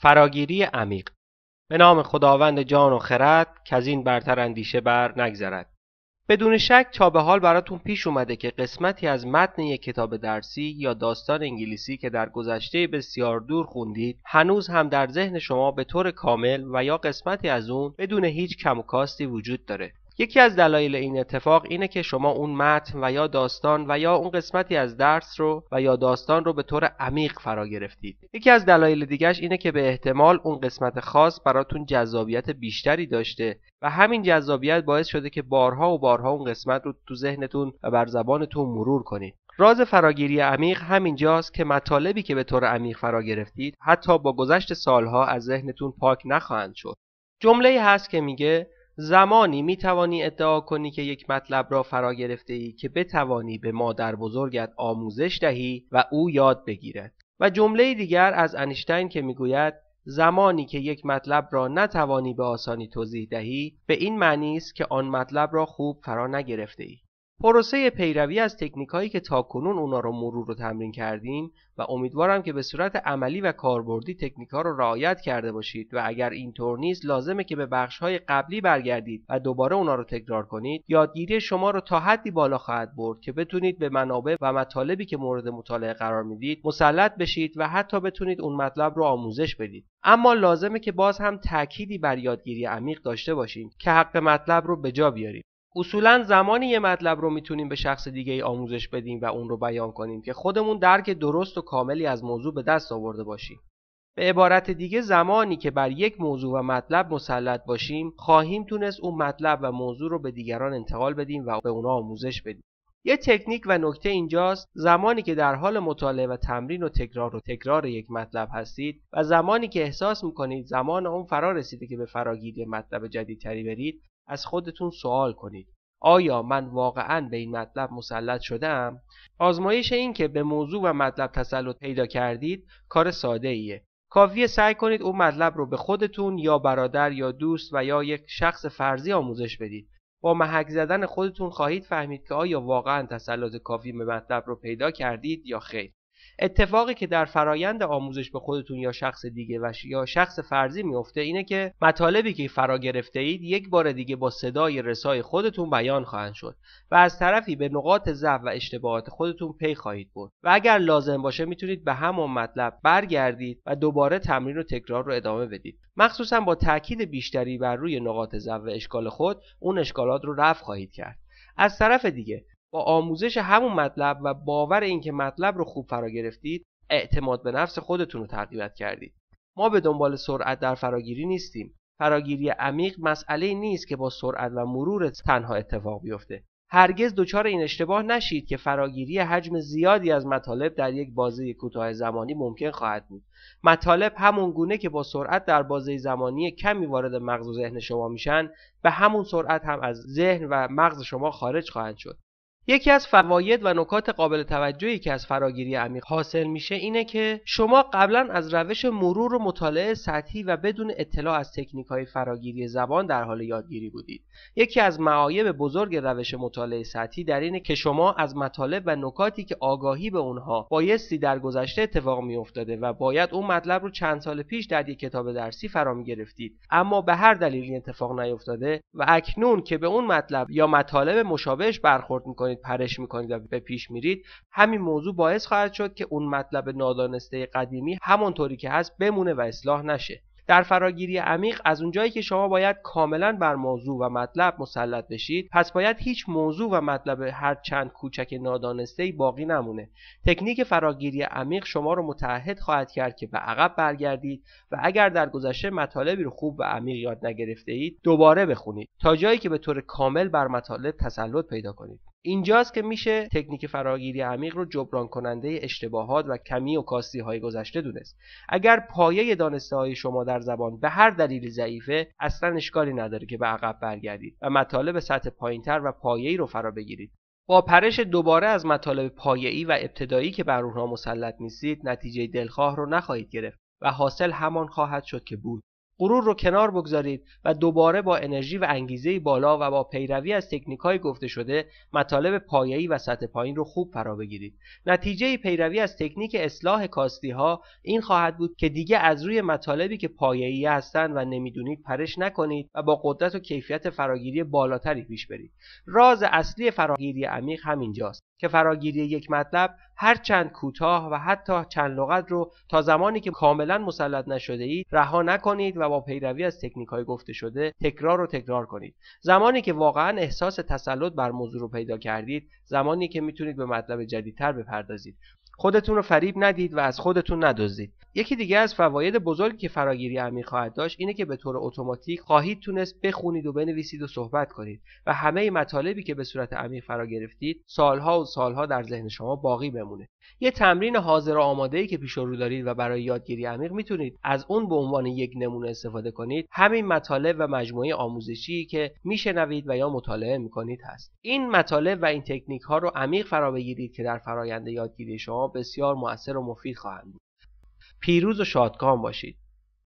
فراگیری عمیق به نام خداوند جان و خرد که از این برتر اندیشه بر نگذرد بدون شک تا به حال براتون پیش اومده که قسمتی از متن یک کتاب درسی یا داستان انگلیسی که در گذشته بسیار دور خوندید هنوز هم در ذهن شما به طور کامل و یا قسمتی از اون بدون هیچ کم و کاستی وجود داره یکی از دلایل این اتفاق اینه که شما اون متن و یا داستان و یا اون قسمتی از درس رو و یا داستان رو به طور عمیق فرا گرفتید یکی از دلایل دیگرش اینه که به احتمال اون قسمت خاص براتون جذابیت بیشتری داشته و همین جذابیت باعث شده که بارها و بارها اون قسمت رو تو ذهنتون و بر زبانتون مرور کنید راز فراگیری عمیق همینجاست که مطالبی که به طور عمیق فرا گرفتید حتی با گذشت سالها از ذهنتون پاک نخواهند شد جمله هست که میگه زمانی می توانی ادعا کنی که یک مطلب را فرا گرفته ای که بتوانی به مادر بزرگت آموزش دهی و او یاد بگیرد و جمله دیگر از انیشتین که میگوید زمانی که یک مطلب را نتوانی به آسانی توضیح دهی به این معنی است که آن مطلب را خوب فرا نگرفته ای پروسه پیروی از تکنیک هایی که تاکنون اونا رو مرور رو تمرین کردیم و امیدوارم که به صورت عملی و کاربردی تکنیک ها رو رعایت کرده باشید و اگر اینطور نیست لازمه که به بخش های قبلی برگردید و دوباره اونا رو تکرار کنید یادگیری شما رو تا حدی بالا خواهد برد که بتونید به منابع و مطالبی که مورد مطالعه قرار میدید مسلط بشید و حتی بتونید اون مطلب رو آموزش بدید اما لازمه که باز هم تأکیدی بر یادگیری عمیق داشته باشیم که حق مطلب رو به جا بیارید اصولا زمانی یه مطلب رو میتونیم به شخص دیگه ای آموزش بدیم و اون رو بیان کنیم که خودمون درک درست و کاملی از موضوع به دست آورده باشیم. به عبارت دیگه زمانی که بر یک موضوع و مطلب مسلط باشیم خواهیم تونست اون مطلب و موضوع رو به دیگران انتقال بدیم و به اونا آموزش بدیم. یه تکنیک و نکته اینجاست زمانی که در حال مطالعه و تمرین و تکرار و تکرار یک مطلب هستید و زمانی که احساس میکنید زمان اون فرا رسیده که به فراگیری مطلب جدیدتری برید از خودتون سوال کنید آیا من واقعا به این مطلب مسلط شدم؟ آزمایش این که به موضوع و مطلب تسلط پیدا کردید کار ساده ایه. کافیه سعی کنید اون مطلب رو به خودتون یا برادر یا دوست و یا یک شخص فرضی آموزش بدید. با محک زدن خودتون خواهید فهمید که آیا واقعا تسلط کافی به مطلب رو پیدا کردید یا خیر. اتفاقی که در فرایند آموزش به خودتون یا شخص دیگه و یا شخص فرضی میفته اینه که مطالبی که فرا گرفته اید یک بار دیگه با صدای رسای خودتون بیان خواهند شد و از طرفی به نقاط ضعف و اشتباهات خودتون پی خواهید برد و اگر لازم باشه میتونید به همون مطلب برگردید و دوباره تمرین و تکرار رو ادامه بدید مخصوصا با تاکید بیشتری بر روی نقاط ضعف و اشکال خود اون اشکالات رو رفع خواهید کرد از طرف دیگه با آموزش همون مطلب و باور اینکه مطلب رو خوب فرا گرفتید اعتماد به نفس خودتون رو تقویت کردید ما به دنبال سرعت در فراگیری نیستیم فراگیری عمیق مسئله نیست که با سرعت و مرور تنها اتفاق بیفته هرگز دچار این اشتباه نشید که فراگیری حجم زیادی از مطالب در یک بازه کوتاه زمانی ممکن خواهد بود مطالب همون گونه که با سرعت در بازه زمانی کمی وارد مغز و ذهن شما میشن به همون سرعت هم از ذهن و مغز شما خارج خواهند شد یکی از فواید و نکات قابل توجهی که از فراگیری عمیق حاصل میشه اینه که شما قبلا از روش مرور و مطالعه سطحی و بدون اطلاع از تکنیک های فراگیری زبان در حال یادگیری بودید یکی از معایب بزرگ روش مطالعه سطحی در اینه که شما از مطالب و نکاتی که آگاهی به اونها بایستی در گذشته اتفاق میافتاده و باید اون مطلب رو چند سال پیش در یک کتاب درسی فرا گرفتید اما به هر دلیلی اتفاق نیفتاده و اکنون که به اون مطلب یا مطالب مشابهش برخورد میکنید پرش میکنید و به پیش میرید همین موضوع باعث خواهد شد که اون مطلب نادانسته قدیمی همونطوری که هست بمونه و اصلاح نشه در فراگیری عمیق از اونجایی که شما باید کاملا بر موضوع و مطلب مسلط بشید پس باید هیچ موضوع و مطلب هر چند کوچک نادانسته باقی نمونه تکنیک فراگیری عمیق شما رو متعهد خواهد کرد که به عقب برگردید و اگر در گذشته مطالبی رو خوب و عمیق یاد نگرفته اید دوباره بخونید تا جایی که به طور کامل بر مطالب تسلط پیدا کنید اینجاست که میشه تکنیک فراگیری عمیق رو جبران کننده اشتباهات و کمی و کاستی های گذشته دونست اگر پایه دانسته های شما در زبان به هر دلیل ضعیفه اصلا اشکالی نداره که به عقب برگردید و مطالب سطح پایینتر و پایه‌ای رو فرا بگیرید با پرش دوباره از مطالب پایه‌ای و ابتدایی که بر اونها مسلط نیستید نتیجه دلخواه رو نخواهید گرفت و حاصل همان خواهد شد که بود غرور رو کنار بگذارید و دوباره با انرژی و انگیزه بالا و با پیروی از تکنیک های گفته شده مطالب پایه‌ای و سطح پایین رو خوب فرا بگیرید نتیجه پیروی از تکنیک اصلاح کاستی ها این خواهد بود که دیگه از روی مطالبی که پایه‌ای هستند و نمیدونید پرش نکنید و با قدرت و کیفیت فراگیری بالاتری پیش برید راز اصلی فراگیری عمیق همینجاست که فراگیری یک مطلب هر چند کوتاه و حتی چند لغت رو تا زمانی که کاملا مسلط نشده اید رها نکنید و با پیروی از تکنیک های گفته شده تکرار و تکرار کنید زمانی که واقعا احساس تسلط بر موضوع رو پیدا کردید زمانی که میتونید به مطلب جدیدتر بپردازید خودتون رو فریب ندید و از خودتون ندزدید یکی دیگه از فواید بزرگی که فراگیری عمیق خواهد داشت اینه که به طور اتوماتیک خواهید تونست بخونید و بنویسید و صحبت کنید و همه مطالبی که به صورت عمیق فرا گرفتید سالها و سالها در ذهن شما باقی بمونه یه تمرین حاضر و آماده ای که پیش رو دارید و برای یادگیری عمیق میتونید از اون به عنوان یک نمونه استفاده کنید همین مطالب و مجموعه آموزشی که میشنوید و یا مطالعه میکنید هست این مطالب و این تکنیک ها رو عمیق فرا بگیرید که در فرایند یادگیری شما بسیار مؤثر و مفید خواهند بود پیروز و شادکام باشید